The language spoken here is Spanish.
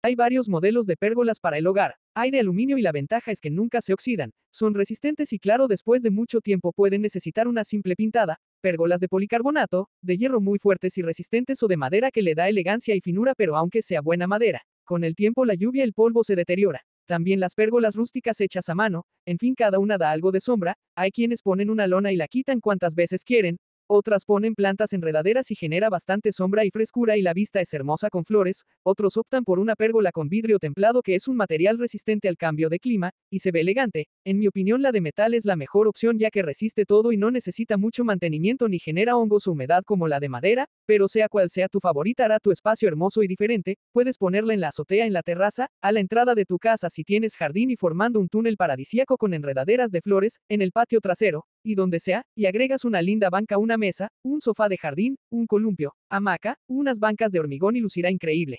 Hay varios modelos de pérgolas para el hogar, hay de aluminio y la ventaja es que nunca se oxidan, son resistentes y claro después de mucho tiempo pueden necesitar una simple pintada, pérgolas de policarbonato, de hierro muy fuertes y resistentes o de madera que le da elegancia y finura pero aunque sea buena madera, con el tiempo la lluvia y el polvo se deteriora. También las pérgolas rústicas hechas a mano, en fin cada una da algo de sombra, hay quienes ponen una lona y la quitan cuantas veces quieren, otras ponen plantas enredaderas y genera bastante sombra y frescura y la vista es hermosa con flores, otros optan por una pérgola con vidrio templado que es un material resistente al cambio de clima, y se ve elegante, en mi opinión la de metal es la mejor opción ya que resiste todo y no necesita mucho mantenimiento ni genera hongos o humedad como la de madera, pero sea cual sea tu favorita hará tu espacio hermoso y diferente, puedes ponerla en la azotea en la terraza, a la entrada de tu casa si tienes jardín y formando un túnel paradisíaco con enredaderas de flores, en el patio trasero, y donde sea, y agregas una linda banca, una mesa, un sofá de jardín, un columpio, hamaca, unas bancas de hormigón y lucirá increíble.